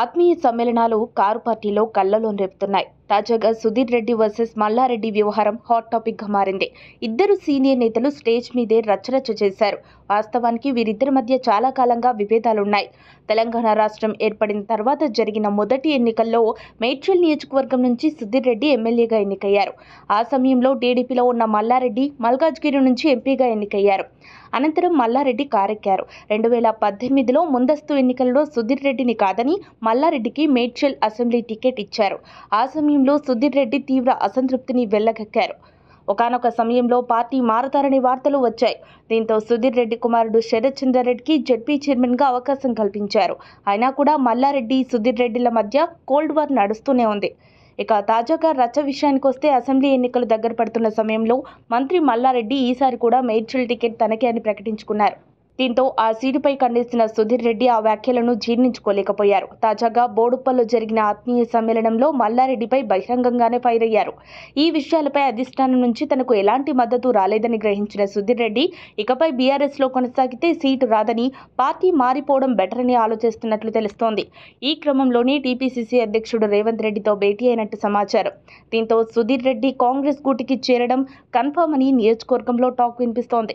ఆత్మీయ సమ్మేళనాలు కారు పార్టీలో కళ్ళలో రేపుతున్నాయి తాజాగా సుధీర్ రెడ్డి వర్సెస్ మల్లారెడ్డి వ్యవహారం హాట్ టాపిక్గా మారింది ఇద్దరు సీనియర్ నేతలు స్టేజ్ మీదే రచ్చరచ్చ చేశారు వాస్తవానికి వీరిద్దరి మధ్య చాలా కాలంగా విభేదాలున్నాయి తెలంగాణ రాష్ట్రం ఏర్పడిన తర్వాత జరిగిన మొదటి ఎన్నికల్లో మేడ్చల్ నియోజకవర్గం నుంచి సుధీర్ రెడ్డి ఎమ్మెల్యేగా ఎన్నికయ్యారు ఆ సమయంలో టీడీపీలో ఉన్న మల్లారెడ్డి మల్కాజ్గిరి నుంచి ఎంపీగా ఎన్నికయ్యారు అనంతరం మల్లారెడ్డి కారెక్కారు రెండు వేల పద్దెనిమిదిలో ముందస్తు ఎన్నికల్లో సుధీర్ రెడ్డిని కాదని మల్లారెడ్డికి మేడ్చల్ అసెంబ్లీ టికెట్ ఇచ్చారు ఆ సమయం విషయంలో సుధీర్ రెడ్డి తీవ్ర అసంతృప్తిని వెళ్లగక్కారు ఒకనొక సమయంలో పార్టీ మారతారని వార్తలు వచ్చాయి దీంతో సుధీర్ రెడ్డి కుమారుడు శరత్ చంద్రారెడ్డికి జడ్పీ చైర్మన్గా అవకాశం కల్పించారు అయినా కూడా మల్లారెడ్డి సుధీర్ రెడ్డిల మధ్య కోల్డ్ వార్ నడుస్తూనే ఉంది ఇక తాజాగా రచ్చ విషయానికి వస్తే అసెంబ్లీ ఎన్నికలు దగ్గర పడుతున్న సమయంలో మంత్రి మల్లారెడ్డి ఈసారి కూడా మేడ్చల్ టికెట్ తనకే అని ప్రకటించుకున్నారు దీంతో ఆ సీటుపై ఖండిస్తున్న సుధీర్ రెడ్డి ఆ వ్యాఖ్యలను జీర్ణించుకోలేకపోయారు తాజాగా బోడుప్పల్లో జరిగిన ఆత్మీయ సమ్మేళనంలో మల్లారెడ్డిపై బహిరంగంగానే ఫైర్ అయ్యారు ఈ విషయాలపై అధిష్టానం నుంచి తనకు ఎలాంటి మద్దతు రాలేదని గ్రహించిన సుధీర్ రెడ్డి ఇకపై బీఆర్ఎస్లో కొనసాగితే సీటు రాదని పార్టీ మారిపోవడం బెటర్ అని ఆలోచిస్తున్నట్లు తెలుస్తోంది ఈ క్రమంలోనే టీపీసీసీ అధ్యక్షుడు రేవంత్ రెడ్డితో భేటీ అయినట్టు సమాచారం దీంతో సుధీర్ రెడ్డి కాంగ్రెస్ గూటికి చేరడం కన్ఫర్మ్ అని నియోజకవర్గంలో టాక్ వినిపిస్తోంది